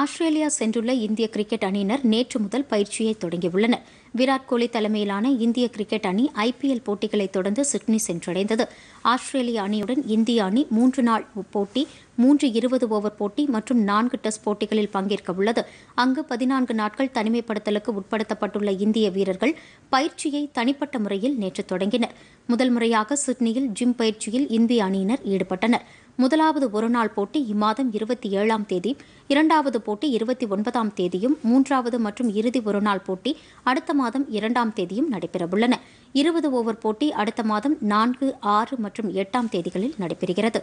Australia சென்றுள்ள இந்திய cricket அணியினர் நேற்று முதல் பயிற்சியை தொடங்கியுள்ளனர் விராட் கோலி தலைமையிலான இந்திய கிரிக்கெட் அணி ஐபிஎல் போட்டிகளை தொடர்ந்து சிட்னி சென்றடைந்தது ஆஸ்திரேலிய அணியுடன் இந்திய அணி மூன்று நாள் போட்டி மூன்று இருபது ஓவர் போட்டி மற்றும் நான்கு டெஸ்ட் போட்டிகளில் பங்கேற்க உள்ளது அங்கு பதினான்கு நாட்கள் தனிமைப்படுத்தலுக்கு உட்படுத்தப்பட்டுள்ள இந்திய வீரர்கள் பயிற்சியை தனிப்பட்ட முறையில் நேற்று தொடங்கினர் முதல் முறையாக சிட்னியில் ஜிம் பயிற்சியில் இந்திய அணியினர் ஈடுபட்டனர் முதலாவது ஒருநாள் போட்டி இம்மாதம் இருபத்தி ஏழாம் தேதி இரண்டாவது போட்டி இருபத்தி ஒன்பதாம் தேதியும் மூன்றாவது மற்றும் இறுதி ஒருநாள் போட்டி அடுத்த மாதம் இரண்டாம் தேதியும் நடைபெறவுள்ளன இருபது ஓவர் போட்டி அடுத்த மாதம் நான்கு ஆறு மற்றும் எட்டாம் தேதிகளில் நடைபெறுகிறது